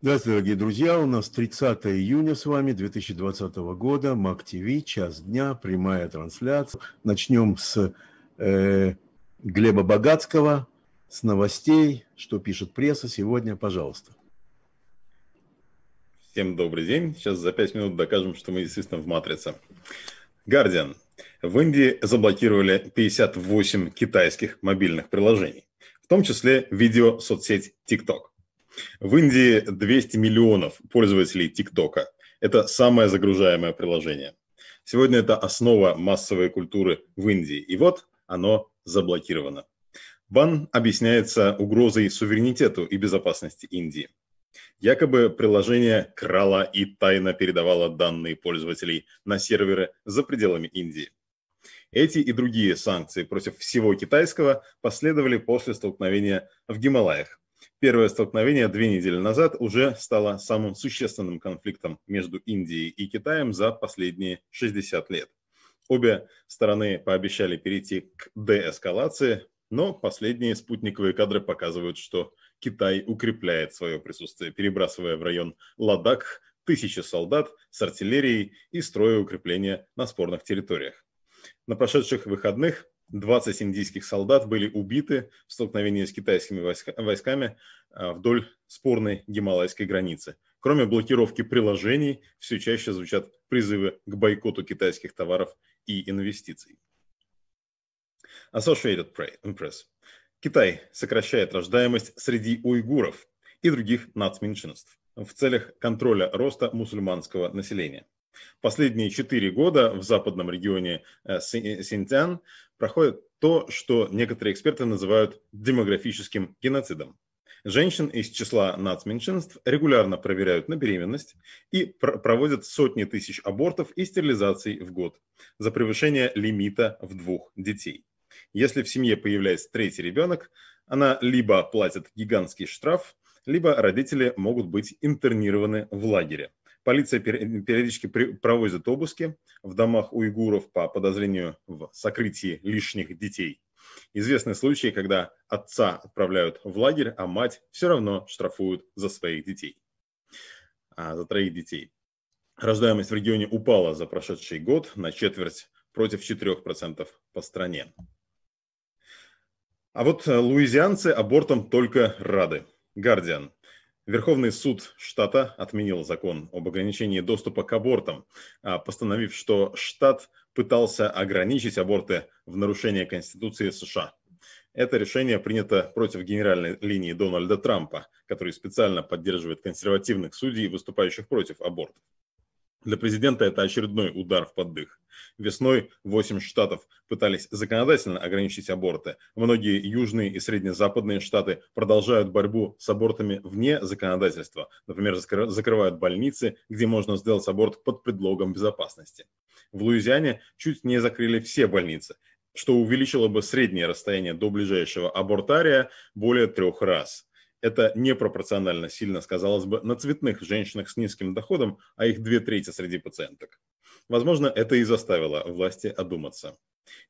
Здравствуйте, дорогие друзья. У нас 30 июня с вами 2020 года. Мак ТВ, час дня, прямая трансляция. Начнем с э, Глеба Богатского, с новостей, что пишет пресса сегодня. Пожалуйста. Всем добрый день. Сейчас за 5 минут докажем, что мы действительно в матрице. Гардиан. В Индии заблокировали 58 китайских мобильных приложений, в том числе видео соцсеть TikTok. В Индии 200 миллионов пользователей ТикТока. Это самое загружаемое приложение. Сегодня это основа массовой культуры в Индии. И вот оно заблокировано. Бан объясняется угрозой суверенитету и безопасности Индии. Якобы приложение крало и тайно передавало данные пользователей на серверы за пределами Индии. Эти и другие санкции против всего китайского последовали после столкновения в Гималаях Первое столкновение две недели назад уже стало самым существенным конфликтом между Индией и Китаем за последние 60 лет. Обе стороны пообещали перейти к деэскалации, но последние спутниковые кадры показывают, что Китай укрепляет свое присутствие, перебрасывая в район Ладак тысячи солдат с артиллерией и строя укрепления на спорных территориях. На прошедших выходных 20 индийских солдат были убиты в столкновении с китайскими войсками а, вдоль спорной гималайской границы. Кроме блокировки приложений, все чаще звучат призывы к бойкоту китайских товаров и инвестиций. Associated Press. Китай сокращает рождаемость среди уйгуров и других нацменьшинств в целях контроля роста мусульманского населения. Последние четыре года в западном регионе э, э, Синьцзян проходит то, что некоторые эксперты называют демографическим геноцидом. Женщин из числа нацменьшинств регулярно проверяют на беременность и пр проводят сотни тысяч абортов и стерилизаций в год за превышение лимита в двух детей. Если в семье появляется третий ребенок, она либо платит гигантский штраф, либо родители могут быть интернированы в лагере – Полиция периодически проводит обыски в домах уйгуров по подозрению в сокрытии лишних детей. Известны случаи, когда отца отправляют в лагерь, а мать все равно штрафуют за своих детей, а, за троих детей. Рождаемость в регионе упала за прошедший год на четверть против 4% по стране. А вот э, луизианцы абортом только рады. Гардиан. Верховный суд штата отменил закон об ограничении доступа к абортам, а, постановив, что штат пытался ограничить аборты в нарушение Конституции США. Это решение принято против генеральной линии Дональда Трампа, который специально поддерживает консервативных судей, выступающих против абортов. Для президента это очередной удар в поддых. Весной 8 штатов пытались законодательно ограничить аборты. Многие южные и среднезападные штаты продолжают борьбу с абортами вне законодательства. Например, закрывают больницы, где можно сделать аборт под предлогом безопасности. В Луизиане чуть не закрыли все больницы, что увеличило бы среднее расстояние до ближайшего абортария более трех раз – это непропорционально сильно сказалось бы на цветных женщинах с низким доходом, а их две трети среди пациенток. Возможно, это и заставило власти одуматься.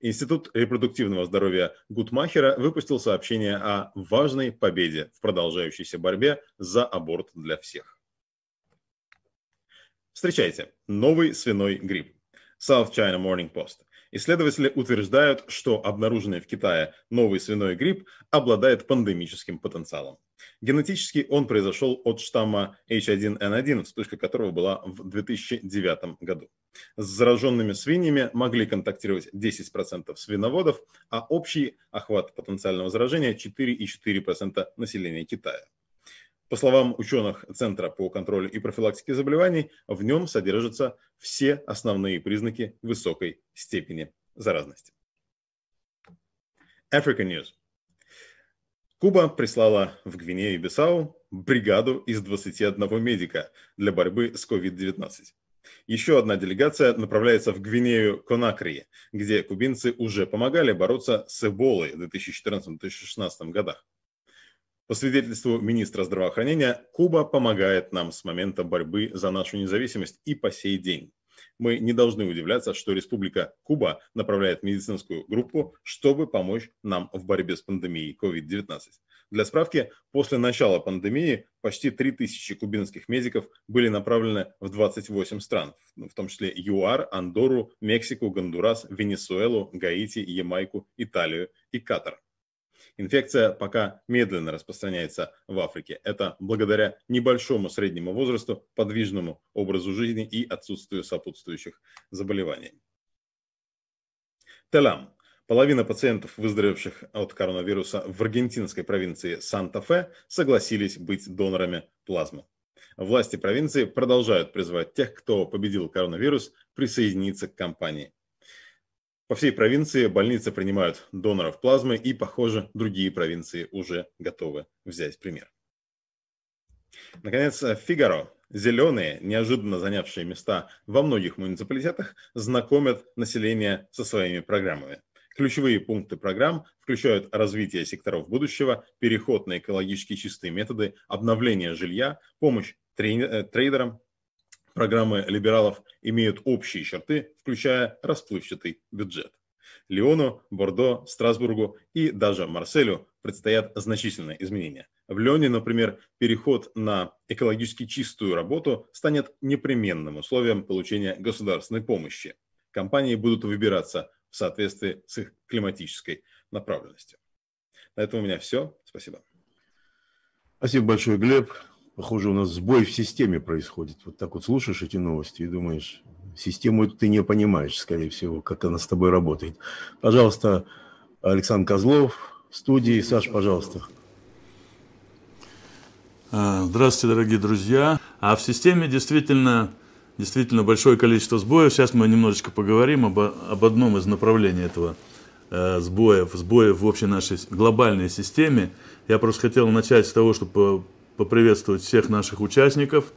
Институт репродуктивного здоровья Гутмахера выпустил сообщение о важной победе в продолжающейся борьбе за аборт для всех. Встречайте, новый свиной грипп. South China Morning Post. Исследователи утверждают, что обнаруженный в Китае новый свиной грипп обладает пандемическим потенциалом. Генетически он произошел от штамма H1N1, вспышка которого была в 2009 году. С зараженными свиньями могли контактировать 10% свиноводов, а общий охват потенциального заражения 4,4% населения Китая. По словам ученых Центра по контролю и профилактике заболеваний, в нем содержатся все основные признаки высокой степени заразности. Africa News. Куба прислала в Гвинею и Бисау бригаду из 21 медика для борьбы с COVID-19. Еще одна делегация направляется в Гвинею Конакри, где кубинцы уже помогали бороться с Эболой в 2014-2016 годах. По свидетельству министра здравоохранения, Куба помогает нам с момента борьбы за нашу независимость и по сей день. Мы не должны удивляться, что Республика Куба направляет медицинскую группу, чтобы помочь нам в борьбе с пандемией COVID-19. Для справки, после начала пандемии почти 3000 кубинских медиков были направлены в 28 стран, в том числе ЮАР, Андору, Мексику, Гондурас, Венесуэлу, Гаити, Ямайку, Италию и Катар. Инфекция пока медленно распространяется в Африке. Это благодаря небольшому среднему возрасту, подвижному образу жизни и отсутствию сопутствующих заболеваний. Телам. Половина пациентов, выздоровевших от коронавируса в аргентинской провинции Санта-Фе, согласились быть донорами плазмы. Власти провинции продолжают призывать тех, кто победил коронавирус, присоединиться к кампании. По всей провинции больницы принимают доноров плазмы и, похоже, другие провинции уже готовы взять пример. Наконец, Фигаро. Зеленые, неожиданно занявшие места во многих муниципалитетах, знакомят население со своими программами. Ключевые пункты программ включают развитие секторов будущего, переход на экологически чистые методы, обновление жилья, помощь э, трейдерам, Программы либералов имеют общие черты, включая расплывчатый бюджет. Лиону, Бордо, Страсбургу и даже Марселю предстоят значительные изменения. В Лионе, например, переход на экологически чистую работу станет непременным условием получения государственной помощи. Компании будут выбираться в соответствии с их климатической направленностью. На этом у меня все. Спасибо. Спасибо большое, Глеб. Похоже, у нас сбой в системе происходит. Вот так вот слушаешь эти новости и думаешь, систему ты не понимаешь, скорее всего, как она с тобой работает. Пожалуйста, Александр Козлов в студии. Саш, пожалуйста. А, здравствуйте, дорогие друзья. А в системе действительно, действительно большое количество сбоев. Сейчас мы немножечко поговорим об, об одном из направлений этого э, сбоев, сбоев в общей нашей глобальной системе. Я просто хотел начать с того, чтобы э, поприветствовать всех наших участников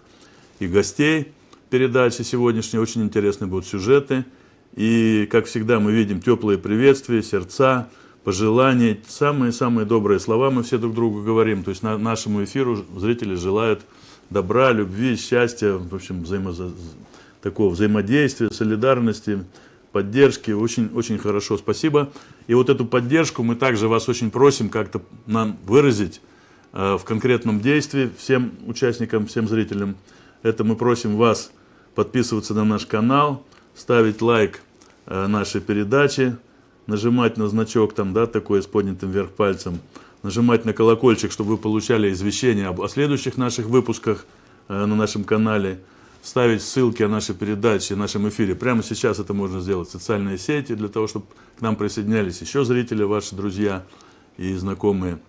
и гостей передачи сегодняшней. Очень интересные будут сюжеты. И, как всегда, мы видим теплые приветствия, сердца, пожелания, самые-самые добрые слова мы все друг другу говорим. То есть на нашему эфиру зрители желают добра, любви, счастья, в общем, взаимо... такого взаимодействия, солидарности, поддержки. Очень, очень хорошо, спасибо. И вот эту поддержку мы также вас очень просим как-то нам выразить Э, в конкретном действии всем участникам, всем зрителям. Это мы просим вас подписываться на наш канал, ставить лайк э, нашей передаче нажимать на значок там, да, такой с поднятым вверх пальцем, нажимать на колокольчик, чтобы вы получали извещения об, о следующих наших выпусках э, на нашем канале, ставить ссылки о нашей передаче, о нашем эфире. Прямо сейчас это можно сделать в социальные сети, для того, чтобы к нам присоединялись еще зрители, ваши друзья и знакомые.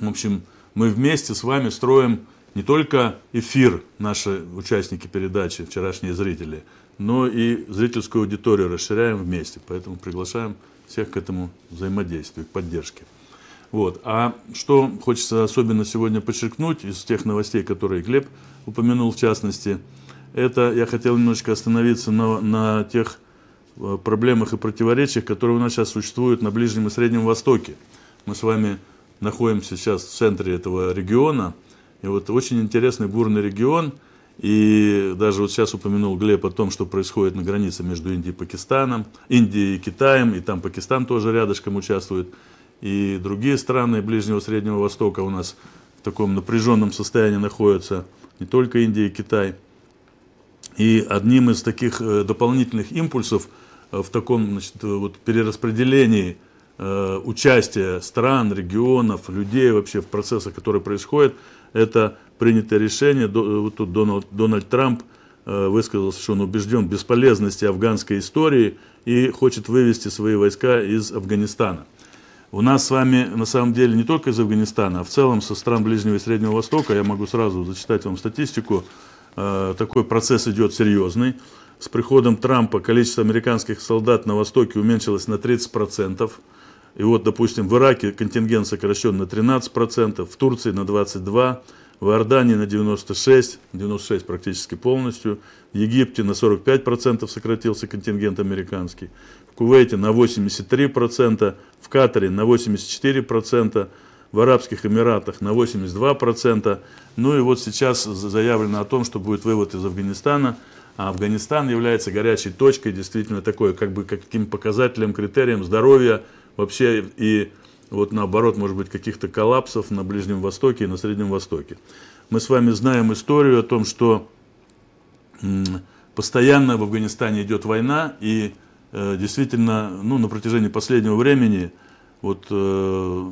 В общем, мы вместе с вами строим не только эфир, наши участники передачи, вчерашние зрители, но и зрительскую аудиторию расширяем вместе. Поэтому приглашаем всех к этому взаимодействию, к поддержке. Вот. А что хочется особенно сегодня подчеркнуть из тех новостей, которые Глеб упомянул в частности, это я хотел немножечко остановиться на, на тех э, проблемах и противоречиях, которые у нас сейчас существуют на Ближнем и Среднем Востоке. Мы с вами находимся сейчас в центре этого региона. И вот очень интересный бурный регион. И даже вот сейчас упомянул Глеб о том, что происходит на границе между Индией и Пакистаном, Индией и Китаем, и там Пакистан тоже рядышком участвует. И другие страны Ближнего Среднего Востока у нас в таком напряженном состоянии находятся, не только Индия и Китай. И одним из таких э, дополнительных импульсов э, в таком значит, э, вот перераспределении – э, участие стран, регионов, людей вообще в процессах, которые происходят, это принятое решение. Э, вот тут Дональд, Дональд Трамп э, высказался, что он убежден в бесполезности афганской истории и хочет вывести свои войска из Афганистана. У нас с вами, на самом деле, не только из Афганистана, а в целом со стран Ближнего и Среднего Востока, я могу сразу зачитать вам статистику, э, такой процесс идет серьезный. С приходом Трампа количество американских солдат на Востоке уменьшилось на 30%. И вот, допустим, в Ираке контингент сокращен на 13%, в Турции на 22%, в Иордании на 96%, 96% практически полностью, в Египте на 45% сократился контингент американский, в Кувейте на 83%, в Катаре на 84%, в Арабских Эмиратах на 82%. Ну и вот сейчас заявлено о том, что будет вывод из Афганистана. А Афганистан является горячей точкой, действительно такой, как бы каким показателем, критерием здоровья вообще и вот наоборот, может быть, каких-то коллапсов на Ближнем Востоке и на Среднем Востоке. Мы с вами знаем историю о том, что постоянно в Афганистане идет война, и э, действительно, ну, на протяжении последнего времени, вот э,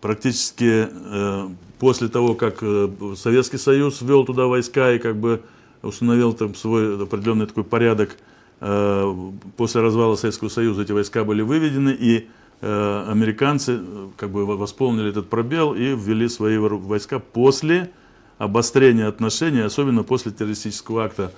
практически э, после того, как э, Советский Союз ввел туда войска и как бы установил там свой определенный такой порядок, Э, после развала Советского Союза эти войска были выведены, и э, американцы э, как бы восполнили этот пробел и ввели свои войска после обострения отношений, особенно после террористического акта,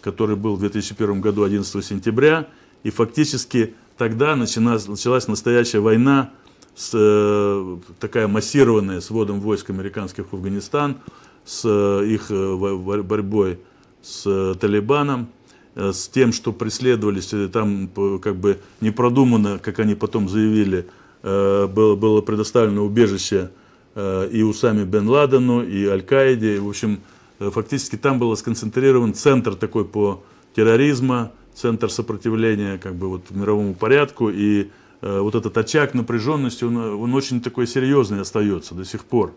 который был в 2001 году 11 сентября. И фактически тогда началась, настоящая война, с, э, такая массированная с вводом войск американских в Афганистан, с их борьбой с Талибаном. Э, с тем, что преследовались, э, там как бы не продумано, как они потом заявили, э, было, было предоставлено убежище и Усами Бен Ладену, и Аль-Каиде. В общем, фактически там был сконцентрирован центр такой по терроризму, центр сопротивления как бы вот мировому порядку. И вот этот очаг напряженности, он, он очень такой серьезный остается до сих пор.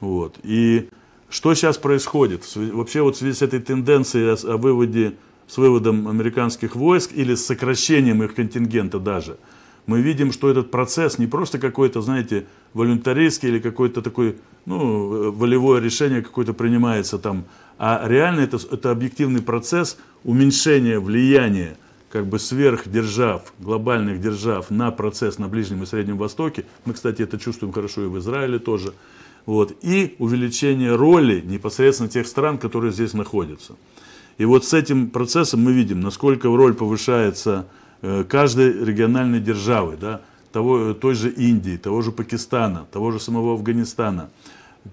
Вот. И что сейчас происходит? Вообще вот в связи с этой тенденцией о, о выводе с выводом американских войск или с сокращением их контингента даже, мы видим, что этот процесс не просто какой-то, знаете, волюнтаристский или какой-то такой, ну, э, волевое решение какое-то принимается там, а реально это, это объективный процесс уменьшения влияния как бы сверхдержав, глобальных держав на процесс на Ближнем и Среднем Востоке. Мы, кстати, это чувствуем хорошо и в Израиле тоже. Вот, и увеличение роли непосредственно тех стран, которые здесь находятся. И вот с этим процессом мы видим, насколько роль повышается э, каждой региональной державы, да, того, э, той же Индии, того же Пакистана, того же самого Афганистана,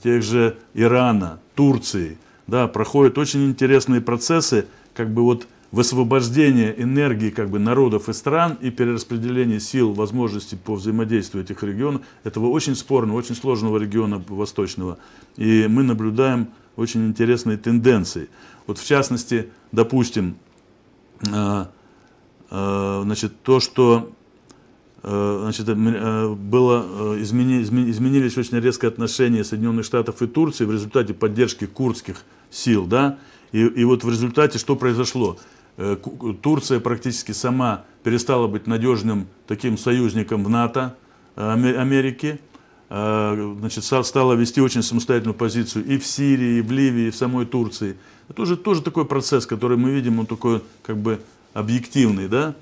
тех же Ирана, Турции. Да, проходят очень интересные процессы, как бы вот высвобождение энергии как бы народов и стран и перераспределение сил, возможностей по взаимодействию этих регионов, этого очень спорного, очень сложного региона восточного. И мы наблюдаем очень интересные тенденции. Вот в частности, допустим, э, э, значит, то, что э, значит, было, измени, изменились очень резко отношения Соединенных Штатов и Турции в результате поддержки курдских сил, да, и, и вот в результате что произошло? Турция практически сама перестала быть надежным таким союзником в НАТО Америки, Э, значит, стала вести очень самостоятельную позицию и в Сирии, и в Ливии, и в самой Турции. Это уже тоже такой процесс, который мы видим, он такой как бы объективный, да.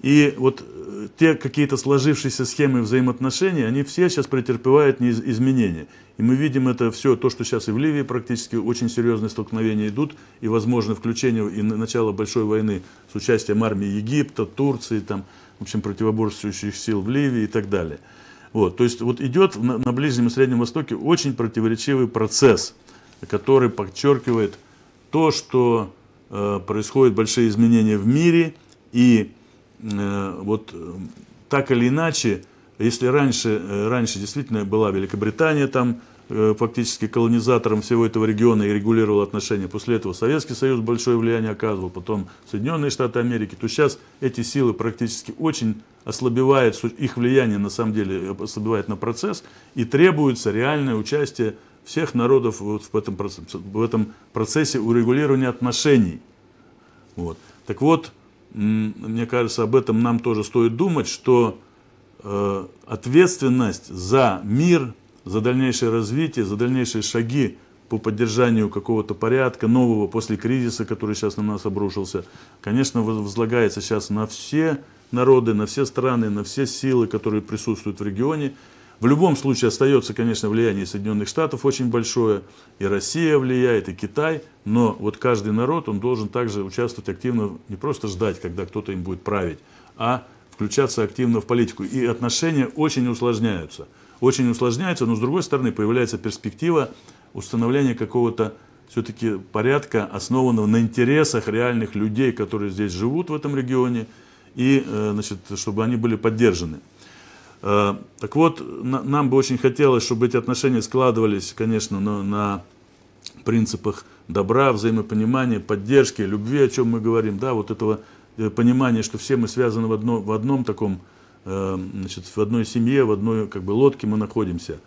И вот э, те какие-то сложившиеся схемы взаимоотношений, они все сейчас претерпевают изменения. И мы видим это все, то, что сейчас и в Ливии практически очень серьезные столкновения идут, и возможно включение и начало большой войны с участием армии Египта, Турции, там, в общем, противоборствующих сил в Ливии и так далее. Вот, то есть вот идет на, на Ближнем и Среднем Востоке очень противоречивый процесс, который подчеркивает то, что э, происходят большие изменения в мире, и э, вот э, так или иначе, если раньше, э, раньше действительно была Великобритания там, Э, фактически колонизатором всего этого региона и регулировал отношения. После этого Советский Союз большое влияние оказывал, потом Соединенные Штаты Америки. То сейчас эти силы практически очень ослабевает, их влияние на самом деле ослабевает на процесс и требуется реальное участие всех народов вот в, этом процессе, в этом процессе урегулирования отношений. Вот. Так вот, мне кажется, об этом нам тоже стоит думать, что э, ответственность за мир за дальнейшее развитие, за дальнейшие шаги по поддержанию какого-то порядка нового после кризиса, который сейчас на нас обрушился, конечно, возлагается сейчас на все народы, на все страны, на все силы, которые присутствуют в регионе. В любом случае остается, конечно, влияние Соединенных Штатов очень большое, и Россия влияет, и Китай, но вот каждый народ, он должен также участвовать активно, не просто ждать, когда кто-то им будет править, а включаться активно в политику. И отношения очень усложняются – очень усложняется, но с другой стороны появляется перспектива установления какого-то все-таки порядка, основанного на интересах реальных людей, которые здесь живут в этом регионе, и э, значит, чтобы они были поддержаны. Э, так вот, нам бы очень хотелось, чтобы эти отношения складывались, конечно, на, на принципах добра, взаимопонимания, поддержки, любви, о чем мы говорим, да, вот этого э, понимания, что все мы связаны в, одно, в одном таком Эм, значит, в одной семье, в одной как бы, лодке мы находимся.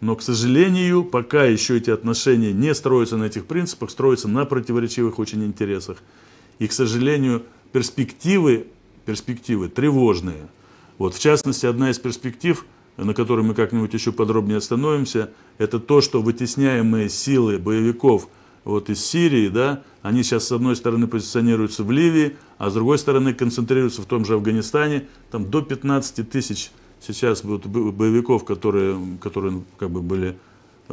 Но, к сожалению, пока еще эти отношения не строятся на этих принципах, строятся на противоречивых очень интересах. И, к сожалению, перспективы, перспективы тревожные. Вот, в частности, одна из перспектив, на которой мы как-нибудь еще подробнее остановимся, это то, что вытесняемые силы боевиков – вот из Сирии, да, они сейчас с одной стороны позиционируются в Ливии, а с другой стороны концентрируются в том же Афганистане, там до 15 тысяч сейчас будут боевиков, которые, которые ну, как бы были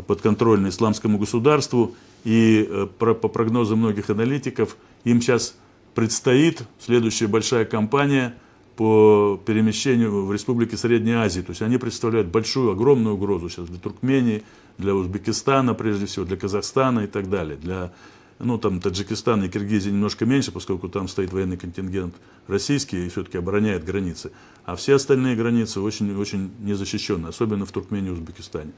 подконтрольны исламскому государству, и э, по прогнозам многих аналитиков, им сейчас предстоит следующая большая кампания по перемещению в Республике Средней Азии. То есть они представляют большую, огромную угрозу сейчас для Туркмении, для Узбекистана, прежде всего, для Казахстана и так далее. Для, ну, там, Таджикистана и Киргизии немножко меньше, поскольку там стоит военный контингент российский и все-таки обороняет границы. А все остальные границы очень-очень незащищены, особенно в Туркмении и Узбекистане.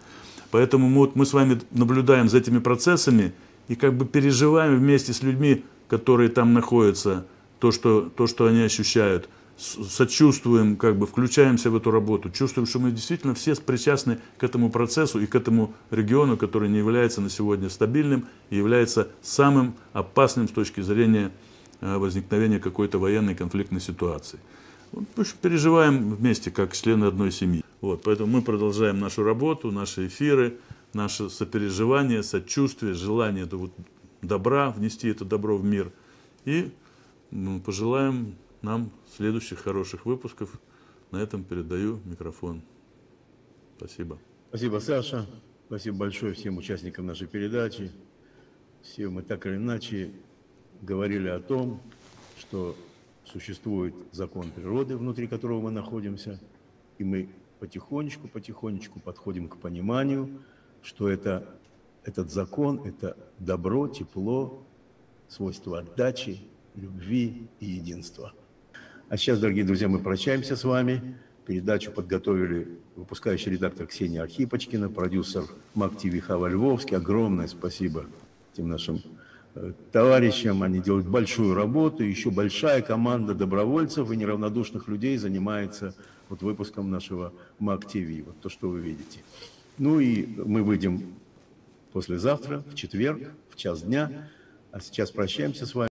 Поэтому мы, вот, мы с вами наблюдаем за этими процессами и как бы переживаем вместе с людьми, которые там находятся, то, что, то, что они ощущают – сочувствуем, как бы включаемся в эту работу, чувствуем, что мы действительно все причастны к этому процессу и к этому региону, который не является на сегодня стабильным и является самым опасным с точки зрения э, возникновения какой-то военной конфликтной ситуации. переживаем вместе, как члены одной семьи. Вот, поэтому мы продолжаем нашу работу, наши эфиры, наше сопереживание, сочувствие, желание этого добра, внести это добро в мир. И ну, пожелаем нам следующих хороших выпусков. На этом передаю микрофон. Спасибо. Спасибо, Саша. Спасибо большое всем участникам нашей передачи. Все мы так или иначе говорили о том, что существует закон природы, внутри которого мы находимся, и мы потихонечку, потихонечку подходим к пониманию, что это, этот закон – это добро, тепло, свойство отдачи, любви и единства – а сейчас, дорогие друзья, мы прощаемся с вами. Передачу подготовили выпускающий редактор Ксения Архипочкина, продюсер МАК Хава Львовский. Огромное спасибо этим нашим э, товарищам. Они делают большую работу. Еще большая команда добровольцев и неравнодушных людей занимается вот выпуском нашего МАК Вот то, что вы видите. Ну и мы выйдем послезавтра, в четверг, в час дня. А сейчас прощаемся с вами.